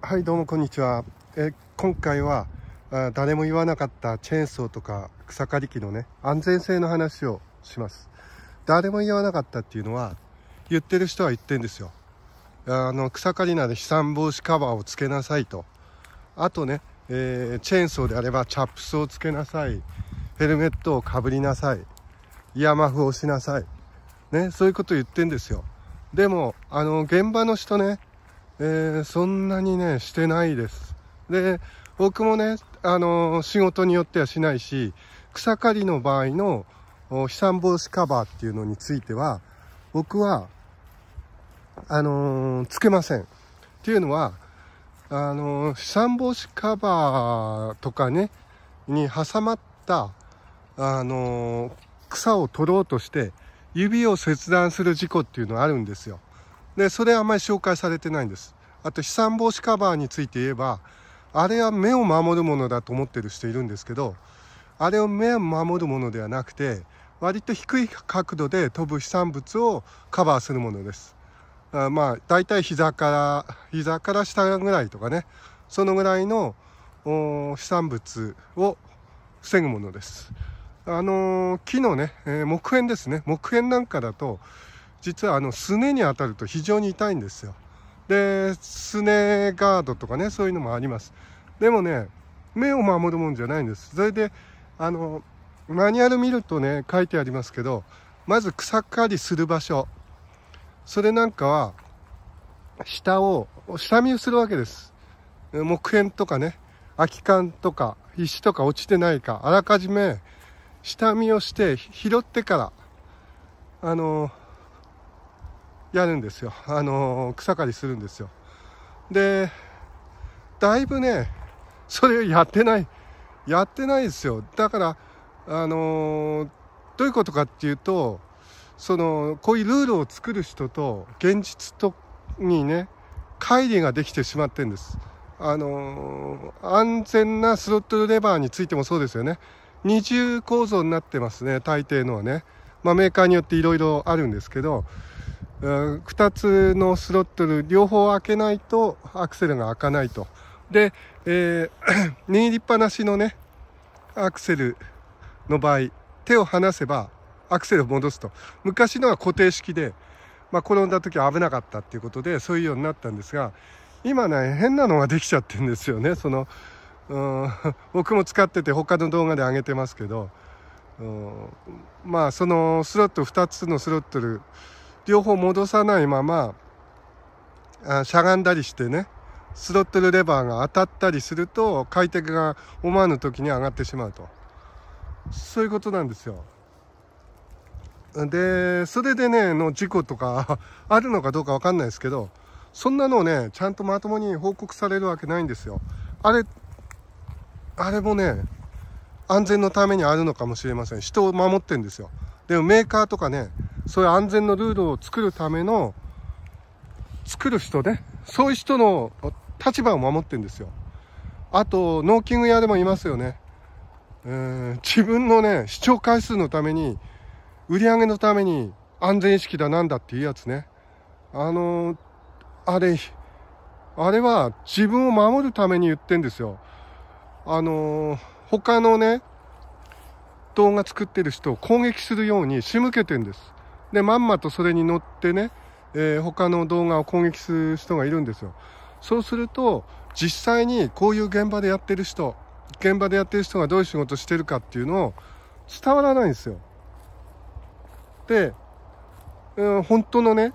はいどうもこんにちはえ今回は誰も言わなかったチェーンソーとか草刈り機のね安全性の話をします誰も言わなかったっていうのは言ってる人は言ってんですよあの草刈りなら飛散防止カバーをつけなさいとあとね、えー、チェーンソーであればチャップスをつけなさいヘルメットをかぶりなさいイヤマフをしなさいねそういうこと言ってんですよでもあの現場の人ねえー、そんなにね、してないです。で、僕もね、あのー、仕事によってはしないし、草刈りの場合の飛散防止カバーっていうのについては、僕は、あのー、つけません。っていうのは、あの飛散防止カバーとかね、に挟まった、あの草を取ろうとして、指を切断する事故っていうのはあるんですよ。でそれはあまり紹介されてないんですあと飛散防止カバーについて言えばあれは目を守るものだと思ってる人いるんですけどあれを目を守るものではなくて割と低い角度で飛ぶ飛散物をカバーするものですあまあだいたい膝から膝から下ぐらいとかねそのぐらいの飛散物を防ぐものですあの木のね、え木片ですね木片なんかだと実はあのすねに当たると非常に痛いんですよですねガードとかねそういうのもありますでもね目を守るもんじゃないんですそれであのマニュアル見るとね書いてありますけどまず草刈りする場所それなんかは下を下見をするわけです木片とかね空き缶とか石とか落ちてないかあらかじめ下見をして拾ってからあのやるんですよ。あのー、草刈りするんですよ。で、だいぶね、それをやってない、やってないですよ。だから、あのー、どういうことかっていうと、その、こういうルールを作る人と、現実と、にね、乖離ができてしまってんです。あのー、安全なスロットルレバーについてもそうですよね。二重構造になってますね、大抵のはね。まあメーカーによっていろいろあるんですけど、2つのスロットル両方開けないとアクセルが開かないと。で、えー、握りっぱなしのね、アクセルの場合、手を離せばアクセルを戻すと。昔のは固定式で、まあ、転んだ時は危なかったっていうことで、そういうようになったんですが、今ね、変なのができちゃってるんですよね。その、うん、僕も使ってて他の動画で上げてますけど、うん、まあそのスロット2つのスロットル両方戻さないままあしゃがんだりしてねスロットルレバーが当たったりすると回転が思わぬ時に上がってしまうとそういうことなんですよ。でそれでねの事故とか あるのかどうか分かんないですけどそんなのをねちゃんとまともに報告されるわけないんですよ。あれあれもね安全のためにあるのかもしれません人を守ってんですよでもメーカーとかね、そういう安全のルールを作るための、作る人ね、そういう人の立場を守ってんですよ。あと、農機具屋でもいますよね。うん自分のね、視聴回数のために、売り上げのために安全意識だなんだっていうやつね。あのー、あれ、あれは自分を守るために言ってんですよ。あのー、他のね、党が作ってる人を攻撃するように仕向けてんです。で、まんまとそれに乗ってね、えー、他の動画を攻撃する人がいるんですよ。そうすると、実際にこういう現場でやってる人、現場でやってる人がどういう仕事してるかっていうのを伝わらないんですよ。で、うん、本当のね、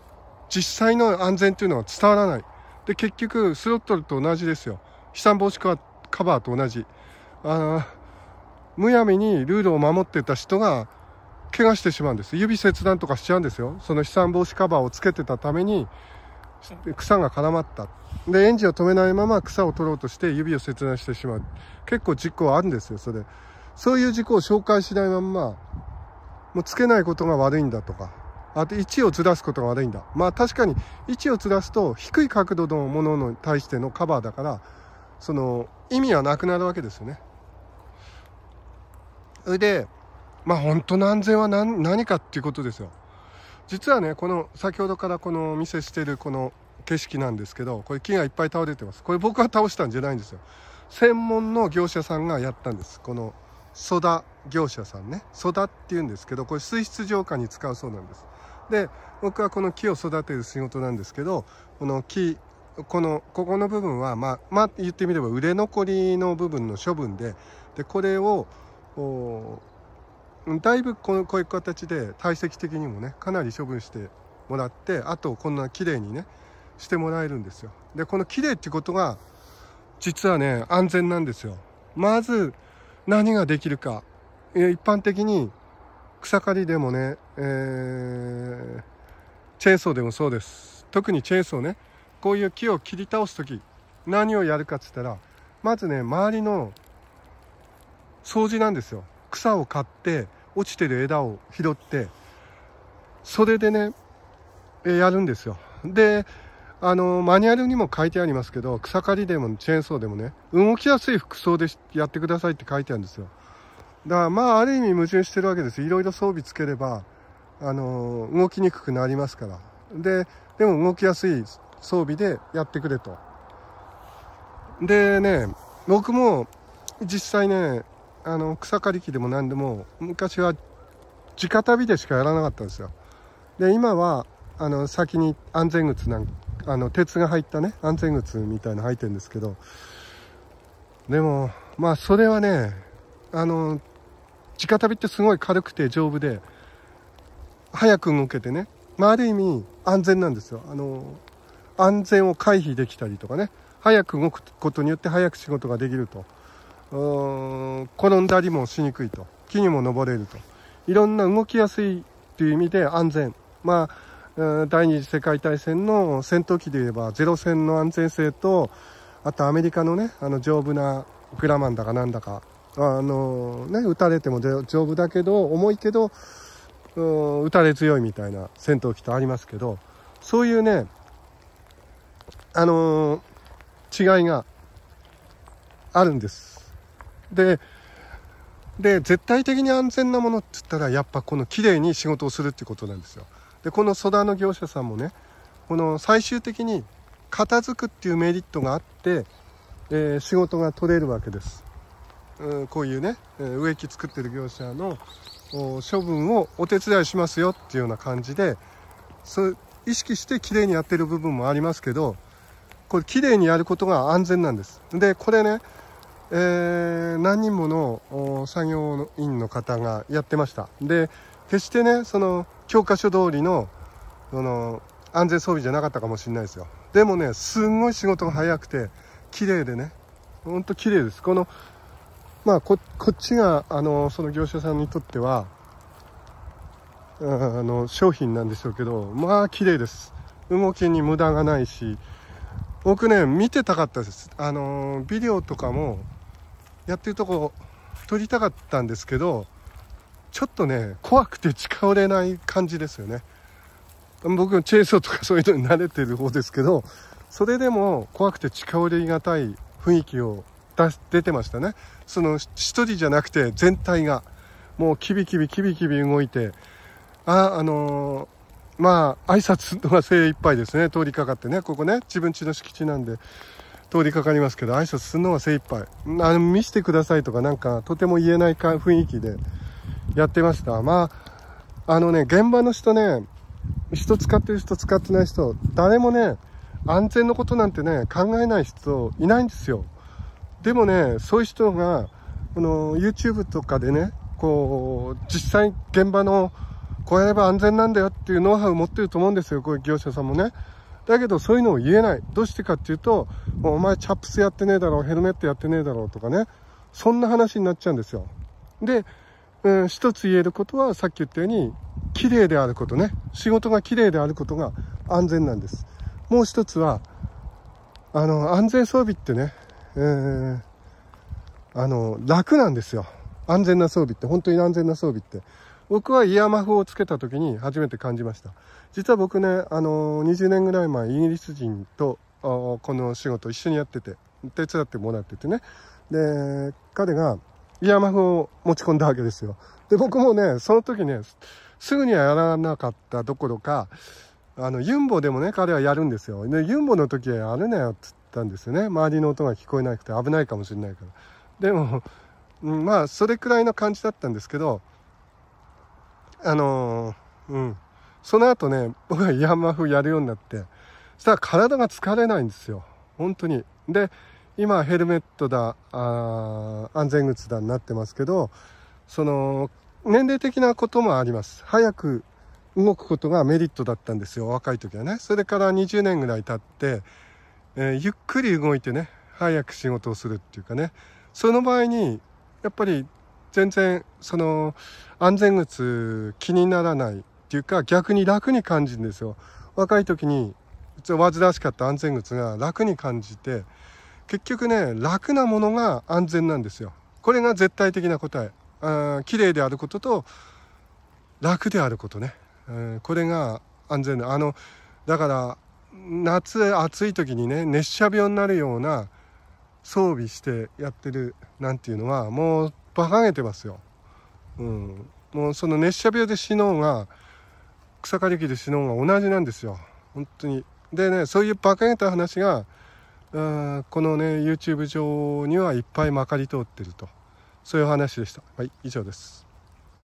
実際の安全っていうのは伝わらない。で、結局、スロットルと同じですよ。飛散防止カバーと同じ。あむやみにルールを守ってた人が怪我してしまうんです指切断とかしちゃうんですよその飛散防止カバーをつけてたために草が絡まったでエンジンを止めないまま草を取ろうとして指を切断してしまう結構事故はあるんですよそれそういう事故を紹介しないまんまもうつけないことが悪いんだとかあと位置をずらすことが悪いんだまあ確かに位置をずらすと低い角度のものに対してのカバーだからその意味はなくなるわけですよねそれで、まあ本当の安全は何何かっていうことですよ。実はね、この先ほどからこのお見せしてるこの景色なんですけど、これ木がいっぱい倒れてます。これ僕が倒したんじゃないんですよ。専門の業者さんがやったんです。このソダ業者さんね。ソダっていうんですけど、これ水質浄化に使うそうなんです。で、僕はこの木を育てる仕事なんですけど、この木、この、ここの部分は、まあ、まあ、言ってみれば売れ残りの部分の処分で、で、これを、だいぶこのこういう形で体積的にもねかなり処分してもらってあとこんな綺麗にねしてもらえるんですよでこの綺麗ってことが実はね安全なんですよまず何ができるか一般的に草刈りでもね、えー、チェーンソーでもそうです特にチェーンソーねこういう木を切り倒す時何をやるかっつったらまずね周りの掃除なんですよ草を刈って落ちてる枝を拾ってそれでねやるんですよであのマニュアルにも書いてありますけど草刈りでもチェーンソーでもね動きやすい服装でやってくださいって書いてあるんですよだからまあある意味矛盾してるわけですいろいろ装備つければあの動きにくくなりますからででも動きやすい装備でやってくれとでね僕も実際ねあの草刈り機でも何でも昔は直旅でしかやらなかったんですよで今はあの先に安全靴なんあの鉄が入ったね安全靴みたいなの履いてるんですけどでもまあそれはねあの直旅ってすごい軽くて丈夫で早く動けてね、まあ、ある意味安全なんですよあの安全を回避できたりとかね早く動くことによって早く仕事ができると。転んだりもしにくいと木にも登れるといろんな動きやすいという意味で安全まあ第二次世界大戦の戦闘機で言えばゼロ戦の安全性とあとアメリカのねあの丈夫なグラマンだかなんだかあのね撃たれても丈夫だけど重いけど撃たれ強いみたいな戦闘機とありますけどそういうねあの違いがあるんですでで絶対的に安全なものって言ったらやっぱこの綺麗に仕事をするっていうことなんですよでこのソダの業者さんもねこの最終的に片付くっていうメリットがあって、えー、仕事が取れるわけです、うん、こういうね植木作ってる業者の処分をお手伝いしますよっていうような感じでそう意識して綺麗にやってる部分もありますけどこれ綺麗にやることが安全なんですでこれねえー、何人もの作業員の方がやってましたで決してねその教科書通りのその安全装備じゃなかったかもしれないですよでもねすんごい仕事が早くて綺麗でねほんと綺麗ですこのまあこっちがあのその業者さんにとってはあの商品なんでしょうけどまあ綺麗です動きに無駄がないし僕ね見てたかったですあのビデオとかもやってるとこ撮りたかったんですけどちょっとね怖くて近寄れない感じですよね僕チェーンソーとかそういうのに慣れてる方ですけどそれでも怖くて近寄りがたい雰囲気を出出てましたねその一人じゃなくて全体がもうキビキビキビキビ動いてああのー、まあ挨拶は精一杯ですね通りかかってねここね自分家の敷地なんで通りかかりますけど挨拶するのは精一杯あ見してくださいとかなんかとても言えないか雰囲気でやってましたまああのね現場の人ね人使ってる人使ってない人誰もね安全のことなんてね考えない人いないんですよでもねそういう人がこの YouTube とかでねこう実際現場のこうやれば安全なんだよっていうノウハウ持ってると思うんですよこういう業者さんもねだけどそういうのを言えない。どうしてかっていうと、お前チャップスやってねえだろう、ヘルメットやってねえだろうとかね、そんな話になっちゃうんですよ。で、うん、一つ言えることはさっき言ったように、綺麗であることね。仕事が綺麗であることが安全なんです。もう一つは、あの、安全装備ってね、えー、あの、楽なんですよ。安全な装備って、本当に安全な装備って。僕はイヤーマフをつけた時に初めて感じました実は僕ねあの20年ぐらい前イギリス人とこの仕事一緒にやってて手伝ってもらっててねで彼がイヤーマフを持ち込んだわけですよで僕もねその時ねすぐにはやらなかったどころかあのユンボでもね彼はやるんですよでユンボの時はやるなよっつったんですよね周りの音が聞こえなくて危ないかもしれないからでも、うん、まあそれくらいの感じだったんですけどあのー、うん。その後ね、僕はイヤンマ風やるようになって、そしたら体が疲れないんですよ。本当に。で、今ヘルメットだ、あ安全靴だになってますけど、その、年齢的なこともあります。早く動くことがメリットだったんですよ。若い時はね。それから20年ぐらい経って、えー、ゆっくり動いてね、早く仕事をするっていうかね。その場合に、やっぱり全然その安全靴気にならないっていうか逆に楽に感じるんですよ若い時に煩わしかった安全靴が楽に感じて結局ね楽なものが安全なんですよこれが絶対的な答えあ綺麗であることと楽であることね、えー、これが安全なあのだから夏暑い時にね熱射病になるような装備してやってるなんていうのはもう馬鹿げてますよ、うん、もうその熱射病で死のうが草刈り機で死のうが同じなんですよ本当にでねそういう馬鹿げた話があこのね YouTube 上にはいっぱいまかり通ってるとそういう話でしたはい以上です